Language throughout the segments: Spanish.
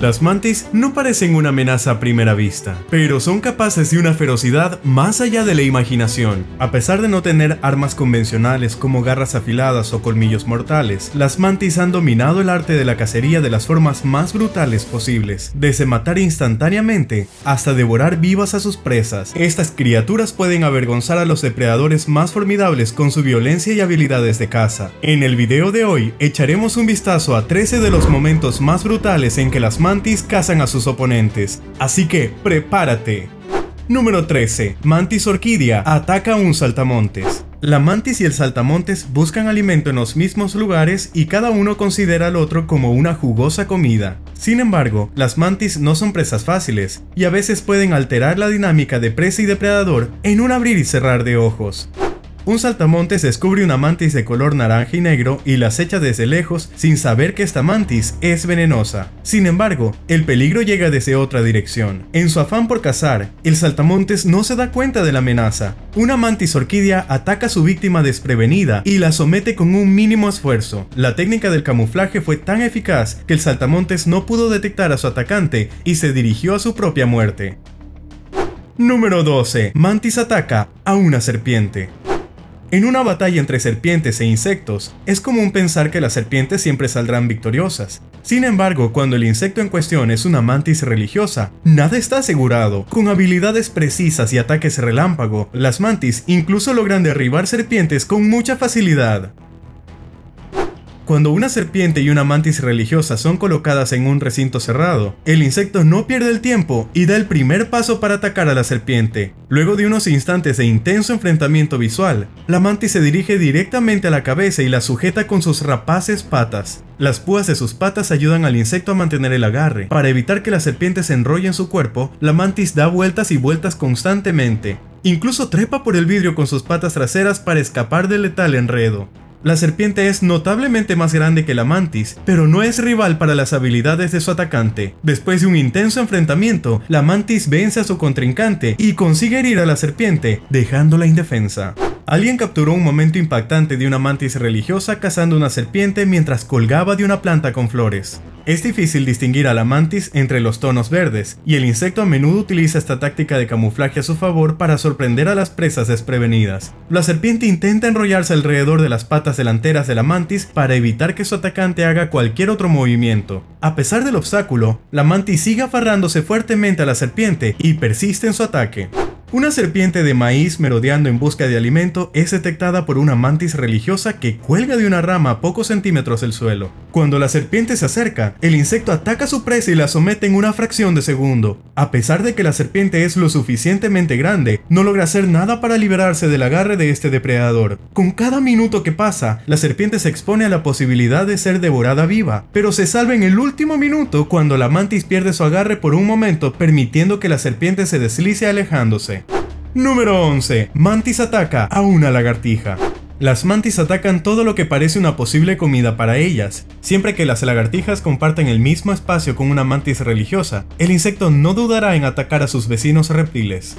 Las mantis no parecen una amenaza a primera vista, pero son capaces de una ferocidad más allá de la imaginación. A pesar de no tener armas convencionales como garras afiladas o colmillos mortales, las mantis han dominado el arte de la cacería de las formas más brutales posibles, desde matar instantáneamente hasta devorar vivas a sus presas. Estas criaturas pueden avergonzar a los depredadores más formidables con su violencia y habilidades de caza. En el video de hoy, echaremos un vistazo a 13 de los momentos más brutales en que las mantis cazan a sus oponentes, así que prepárate. Número 13. Mantis orquídea ataca a un saltamontes. La mantis y el saltamontes buscan alimento en los mismos lugares y cada uno considera al otro como una jugosa comida. Sin embargo, las mantis no son presas fáciles y a veces pueden alterar la dinámica de presa y depredador en un abrir y cerrar de ojos. Un saltamontes descubre una mantis de color naranja y negro y la acecha desde lejos sin saber que esta mantis es venenosa. Sin embargo, el peligro llega desde otra dirección. En su afán por cazar, el saltamontes no se da cuenta de la amenaza. Una mantis orquídea ataca a su víctima desprevenida y la somete con un mínimo esfuerzo. La técnica del camuflaje fue tan eficaz que el saltamontes no pudo detectar a su atacante y se dirigió a su propia muerte. Número 12. Mantis ataca a una serpiente. En una batalla entre serpientes e insectos, es común pensar que las serpientes siempre saldrán victoriosas. Sin embargo, cuando el insecto en cuestión es una mantis religiosa, nada está asegurado. Con habilidades precisas y ataques relámpago, las mantis incluso logran derribar serpientes con mucha facilidad. Cuando una serpiente y una mantis religiosa son colocadas en un recinto cerrado, el insecto no pierde el tiempo y da el primer paso para atacar a la serpiente. Luego de unos instantes de intenso enfrentamiento visual, la mantis se dirige directamente a la cabeza y la sujeta con sus rapaces patas. Las púas de sus patas ayudan al insecto a mantener el agarre. Para evitar que la serpiente se enrolle en su cuerpo, la mantis da vueltas y vueltas constantemente. Incluso trepa por el vidrio con sus patas traseras para escapar del letal enredo. La serpiente es notablemente más grande que la mantis, pero no es rival para las habilidades de su atacante. Después de un intenso enfrentamiento, la mantis vence a su contrincante y consigue herir a la serpiente, dejándola indefensa. Alguien capturó un momento impactante de una mantis religiosa cazando una serpiente mientras colgaba de una planta con flores. Es difícil distinguir a la mantis entre los tonos verdes, y el insecto a menudo utiliza esta táctica de camuflaje a su favor para sorprender a las presas desprevenidas. La serpiente intenta enrollarse alrededor de las patas delanteras de la mantis para evitar que su atacante haga cualquier otro movimiento. A pesar del obstáculo, la mantis sigue aferrándose fuertemente a la serpiente y persiste en su ataque. Una serpiente de maíz merodeando en busca de alimento es detectada por una mantis religiosa que cuelga de una rama a pocos centímetros del suelo. Cuando la serpiente se acerca, el insecto ataca a su presa y la somete en una fracción de segundo. A pesar de que la serpiente es lo suficientemente grande, no logra hacer nada para liberarse del agarre de este depredador. Con cada minuto que pasa, la serpiente se expone a la posibilidad de ser devorada viva, pero se salva en el último minuto cuando la mantis pierde su agarre por un momento permitiendo que la serpiente se deslice alejándose. Número 11. Mantis ataca a una lagartija. Las mantis atacan todo lo que parece una posible comida para ellas. Siempre que las lagartijas comparten el mismo espacio con una mantis religiosa, el insecto no dudará en atacar a sus vecinos reptiles.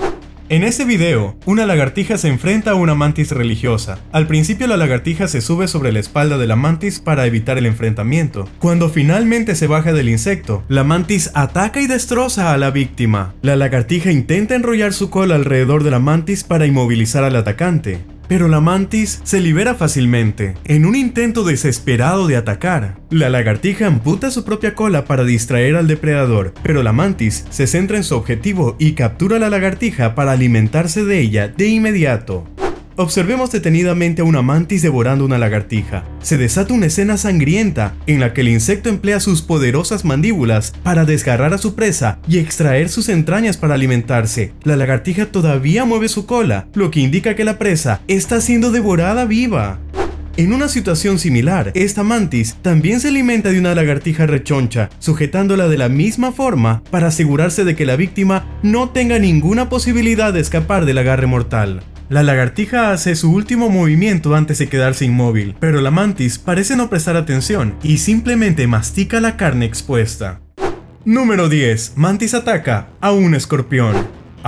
En este video, una lagartija se enfrenta a una mantis religiosa. Al principio la lagartija se sube sobre la espalda de la mantis para evitar el enfrentamiento. Cuando finalmente se baja del insecto, la mantis ataca y destroza a la víctima. La lagartija intenta enrollar su cola alrededor de la mantis para inmovilizar al atacante. Pero la mantis se libera fácilmente, en un intento desesperado de atacar. La lagartija amputa su propia cola para distraer al depredador, pero la mantis se centra en su objetivo y captura a la lagartija para alimentarse de ella de inmediato. Observemos detenidamente a una mantis devorando una lagartija. Se desata una escena sangrienta en la que el insecto emplea sus poderosas mandíbulas para desgarrar a su presa y extraer sus entrañas para alimentarse. La lagartija todavía mueve su cola, lo que indica que la presa está siendo devorada viva. En una situación similar, esta mantis también se alimenta de una lagartija rechoncha, sujetándola de la misma forma para asegurarse de que la víctima no tenga ninguna posibilidad de escapar del agarre mortal. La lagartija hace su último movimiento antes de quedarse inmóvil, pero la mantis parece no prestar atención y simplemente mastica la carne expuesta. Número 10. Mantis ataca a un escorpión.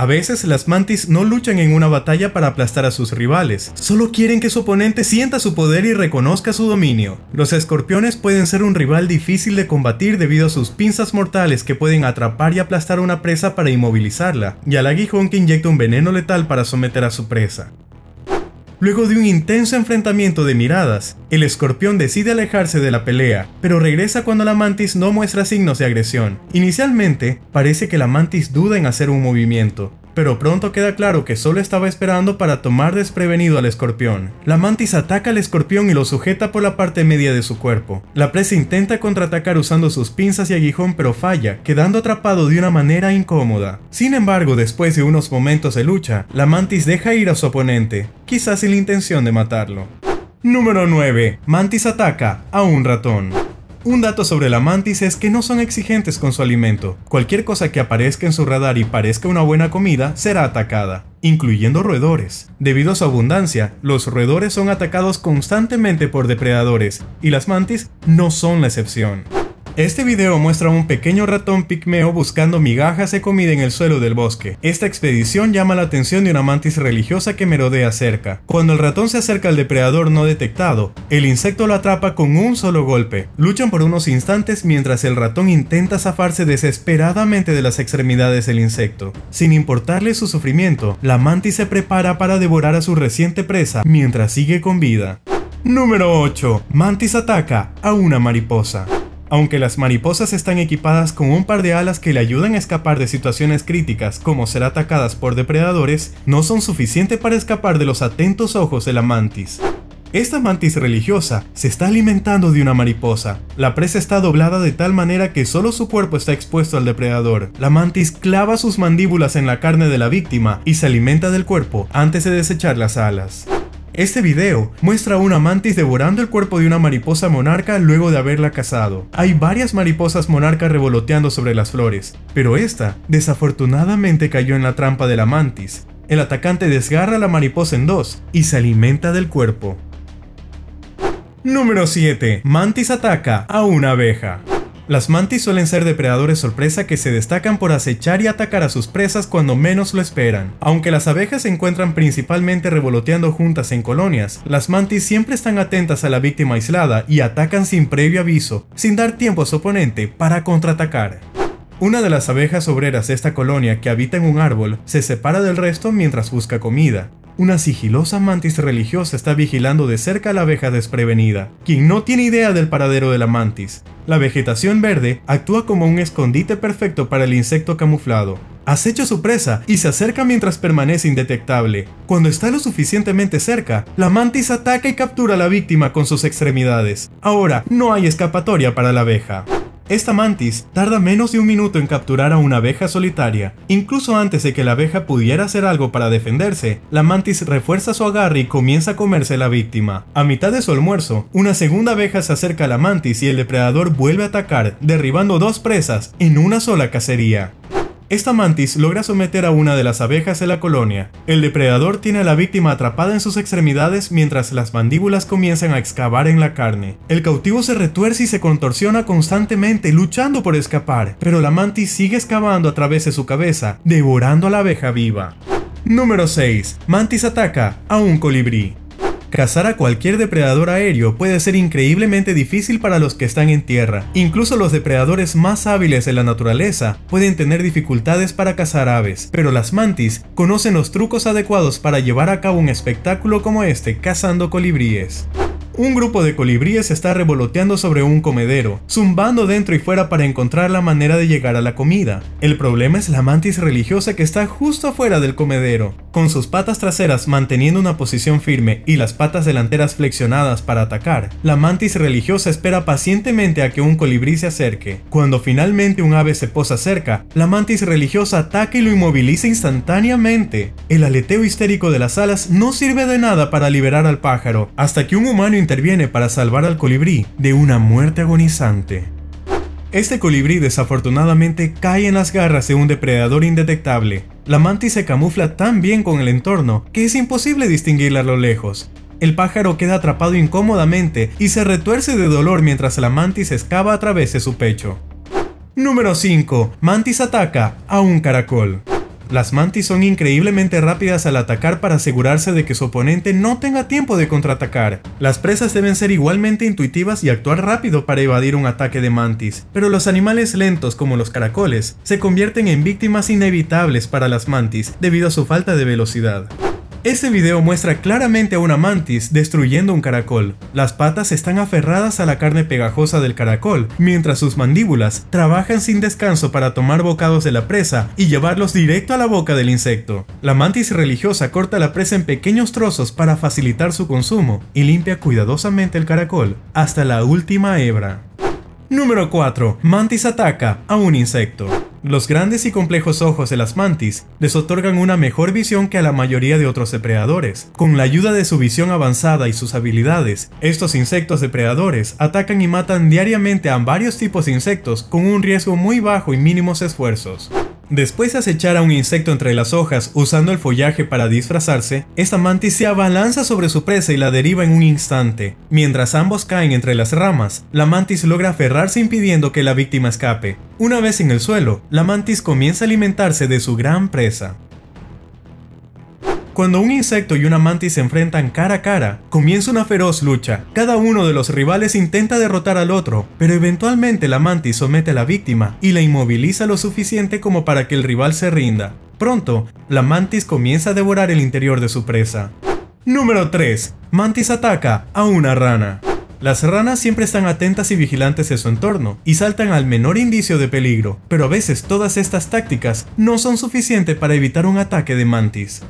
A veces las mantis no luchan en una batalla para aplastar a sus rivales, solo quieren que su oponente sienta su poder y reconozca su dominio. Los escorpiones pueden ser un rival difícil de combatir debido a sus pinzas mortales que pueden atrapar y aplastar una presa para inmovilizarla, y al aguijón que inyecta un veneno letal para someter a su presa. Luego de un intenso enfrentamiento de miradas, el escorpión decide alejarse de la pelea, pero regresa cuando la mantis no muestra signos de agresión. Inicialmente, parece que la mantis duda en hacer un movimiento, pero pronto queda claro que solo estaba esperando para tomar desprevenido al escorpión. La mantis ataca al escorpión y lo sujeta por la parte media de su cuerpo. La presa intenta contraatacar usando sus pinzas y aguijón pero falla, quedando atrapado de una manera incómoda. Sin embargo, después de unos momentos de lucha, la mantis deja ir a su oponente, quizás sin la intención de matarlo. Número 9. Mantis ataca a un ratón. Un dato sobre la mantis es que no son exigentes con su alimento. Cualquier cosa que aparezca en su radar y parezca una buena comida será atacada, incluyendo roedores. Debido a su abundancia, los roedores son atacados constantemente por depredadores, y las mantis no son la excepción. Este video muestra a un pequeño ratón pigmeo buscando migajas de comida en el suelo del bosque. Esta expedición llama la atención de una mantis religiosa que merodea cerca. Cuando el ratón se acerca al depredador no detectado, el insecto lo atrapa con un solo golpe. Luchan por unos instantes mientras el ratón intenta zafarse desesperadamente de las extremidades del insecto. Sin importarle su sufrimiento, la mantis se prepara para devorar a su reciente presa mientras sigue con vida. Número 8. Mantis ataca a una mariposa. Aunque las mariposas están equipadas con un par de alas que le ayudan a escapar de situaciones críticas como ser atacadas por depredadores, no son suficientes para escapar de los atentos ojos de la mantis. Esta mantis religiosa se está alimentando de una mariposa. La presa está doblada de tal manera que solo su cuerpo está expuesto al depredador. La mantis clava sus mandíbulas en la carne de la víctima y se alimenta del cuerpo antes de desechar las alas. Este video muestra a una mantis devorando el cuerpo de una mariposa monarca luego de haberla cazado. Hay varias mariposas monarcas revoloteando sobre las flores, pero esta desafortunadamente cayó en la trampa de la mantis. El atacante desgarra la mariposa en dos y se alimenta del cuerpo. Número 7. Mantis ataca a una abeja. Las mantis suelen ser depredadores sorpresa que se destacan por acechar y atacar a sus presas cuando menos lo esperan. Aunque las abejas se encuentran principalmente revoloteando juntas en colonias, las mantis siempre están atentas a la víctima aislada y atacan sin previo aviso, sin dar tiempo a su oponente para contraatacar. Una de las abejas obreras de esta colonia que habita en un árbol se separa del resto mientras busca comida. Una sigilosa mantis religiosa está vigilando de cerca a la abeja desprevenida, quien no tiene idea del paradero de la mantis. La vegetación verde actúa como un escondite perfecto para el insecto camuflado, acecha su presa y se acerca mientras permanece indetectable. Cuando está lo suficientemente cerca, la mantis ataca y captura a la víctima con sus extremidades. Ahora no hay escapatoria para la abeja. Esta mantis tarda menos de un minuto en capturar a una abeja solitaria. Incluso antes de que la abeja pudiera hacer algo para defenderse, la mantis refuerza su agarre y comienza a comerse la víctima. A mitad de su almuerzo, una segunda abeja se acerca a la mantis y el depredador vuelve a atacar, derribando dos presas en una sola cacería. Esta mantis logra someter a una de las abejas de la colonia. El depredador tiene a la víctima atrapada en sus extremidades mientras las mandíbulas comienzan a excavar en la carne. El cautivo se retuerce y se contorsiona constantemente luchando por escapar, pero la mantis sigue excavando a través de su cabeza, devorando a la abeja viva. Número 6. Mantis ataca a un colibrí. Cazar a cualquier depredador aéreo puede ser increíblemente difícil para los que están en tierra. Incluso los depredadores más hábiles de la naturaleza pueden tener dificultades para cazar aves, pero las mantis conocen los trucos adecuados para llevar a cabo un espectáculo como este cazando colibríes. Un grupo de colibríes está revoloteando sobre un comedero, zumbando dentro y fuera para encontrar la manera de llegar a la comida. El problema es la mantis religiosa que está justo afuera del comedero. Con sus patas traseras manteniendo una posición firme y las patas delanteras flexionadas para atacar, la mantis religiosa espera pacientemente a que un colibrí se acerque. Cuando finalmente un ave se posa cerca, la mantis religiosa ataca y lo inmoviliza instantáneamente. El aleteo histérico de las alas no sirve de nada para liberar al pájaro, hasta que un humano interviene para salvar al colibrí de una muerte agonizante. Este colibrí desafortunadamente cae en las garras de un depredador indetectable. La mantis se camufla tan bien con el entorno que es imposible distinguirla a lo lejos. El pájaro queda atrapado incómodamente y se retuerce de dolor mientras la mantis excava a través de su pecho. Número 5. Mantis ataca a un caracol. Las mantis son increíblemente rápidas al atacar para asegurarse de que su oponente no tenga tiempo de contraatacar. Las presas deben ser igualmente intuitivas y actuar rápido para evadir un ataque de mantis, pero los animales lentos como los caracoles se convierten en víctimas inevitables para las mantis debido a su falta de velocidad. Este video muestra claramente a una mantis destruyendo un caracol. Las patas están aferradas a la carne pegajosa del caracol, mientras sus mandíbulas trabajan sin descanso para tomar bocados de la presa y llevarlos directo a la boca del insecto. La mantis religiosa corta la presa en pequeños trozos para facilitar su consumo y limpia cuidadosamente el caracol hasta la última hebra. Número 4. Mantis ataca a un insecto. Los grandes y complejos ojos de las mantis les otorgan una mejor visión que a la mayoría de otros depredadores. Con la ayuda de su visión avanzada y sus habilidades, estos insectos depredadores atacan y matan diariamente a varios tipos de insectos con un riesgo muy bajo y mínimos esfuerzos. Después de acechar a un insecto entre las hojas usando el follaje para disfrazarse, esta mantis se abalanza sobre su presa y la deriva en un instante. Mientras ambos caen entre las ramas, la mantis logra aferrarse impidiendo que la víctima escape. Una vez en el suelo, la mantis comienza a alimentarse de su gran presa. Cuando un insecto y una mantis se enfrentan cara a cara, comienza una feroz lucha. Cada uno de los rivales intenta derrotar al otro, pero eventualmente la mantis somete a la víctima y la inmoviliza lo suficiente como para que el rival se rinda. Pronto, la mantis comienza a devorar el interior de su presa. Número 3. Mantis ataca a una rana. Las ranas siempre están atentas y vigilantes de su entorno y saltan al menor indicio de peligro, pero a veces todas estas tácticas no son suficientes para evitar un ataque de mantis.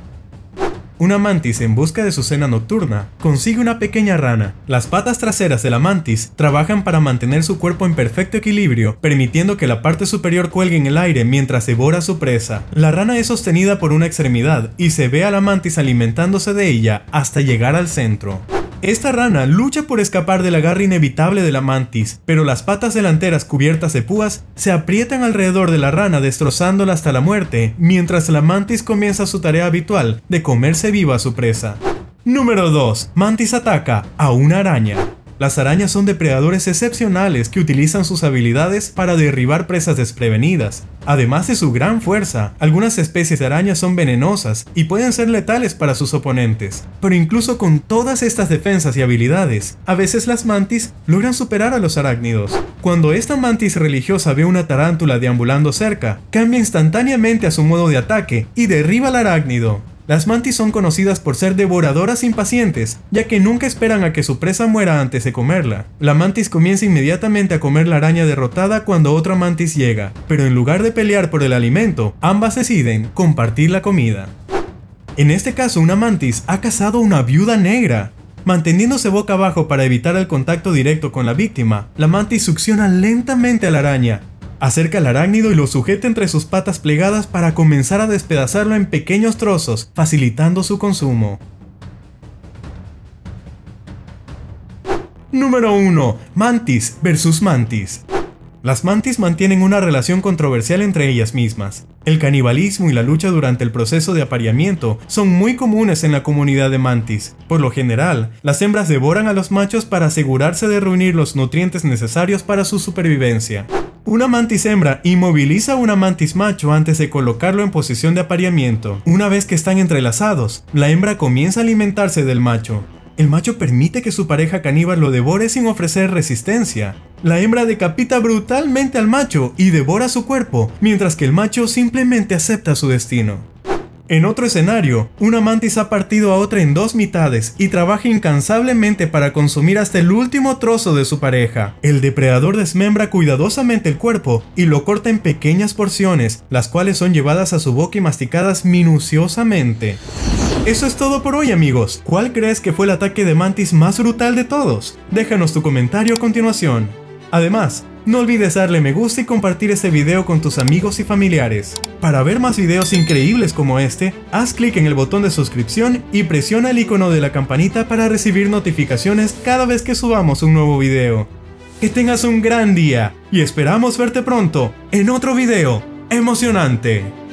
Una mantis en busca de su cena nocturna consigue una pequeña rana. Las patas traseras de la mantis trabajan para mantener su cuerpo en perfecto equilibrio, permitiendo que la parte superior cuelgue en el aire mientras devora su presa. La rana es sostenida por una extremidad y se ve a la mantis alimentándose de ella hasta llegar al centro. Esta rana lucha por escapar del agarre inevitable de la mantis, pero las patas delanteras cubiertas de púas se aprietan alrededor de la rana destrozándola hasta la muerte, mientras la mantis comienza su tarea habitual de comerse viva a su presa. Número 2. Mantis ataca a una araña. Las arañas son depredadores excepcionales que utilizan sus habilidades para derribar presas desprevenidas. Además de su gran fuerza, algunas especies de arañas son venenosas y pueden ser letales para sus oponentes. Pero incluso con todas estas defensas y habilidades, a veces las mantis logran superar a los arácnidos. Cuando esta mantis religiosa ve una tarántula deambulando cerca, cambia instantáneamente a su modo de ataque y derriba al arácnido. Las mantis son conocidas por ser devoradoras impacientes, ya que nunca esperan a que su presa muera antes de comerla. La mantis comienza inmediatamente a comer la araña derrotada cuando otra mantis llega, pero en lugar de pelear por el alimento, ambas deciden compartir la comida. En este caso, una mantis ha cazado a una viuda negra. Manteniéndose boca abajo para evitar el contacto directo con la víctima, la mantis succiona lentamente a la araña Acerca el arácnido y lo sujeta entre sus patas plegadas para comenzar a despedazarlo en pequeños trozos, facilitando su consumo. Número 1. Mantis versus Mantis. Las mantis mantienen una relación controversial entre ellas mismas. El canibalismo y la lucha durante el proceso de apareamiento son muy comunes en la comunidad de mantis. Por lo general, las hembras devoran a los machos para asegurarse de reunir los nutrientes necesarios para su supervivencia. Una mantis hembra inmoviliza a una mantis macho antes de colocarlo en posición de apareamiento. Una vez que están entrelazados, la hembra comienza a alimentarse del macho. El macho permite que su pareja caníbal lo devore sin ofrecer resistencia. La hembra decapita brutalmente al macho y devora su cuerpo, mientras que el macho simplemente acepta su destino. En otro escenario, una mantis ha partido a otra en dos mitades y trabaja incansablemente para consumir hasta el último trozo de su pareja. El depredador desmembra cuidadosamente el cuerpo y lo corta en pequeñas porciones, las cuales son llevadas a su boca y masticadas minuciosamente. Eso es todo por hoy amigos. ¿Cuál crees que fue el ataque de mantis más brutal de todos? Déjanos tu comentario a continuación. Además, no olvides darle me gusta y compartir este video con tus amigos y familiares. Para ver más videos increíbles como este, haz clic en el botón de suscripción y presiona el icono de la campanita para recibir notificaciones cada vez que subamos un nuevo video. Que tengas un gran día y esperamos verte pronto en otro video emocionante.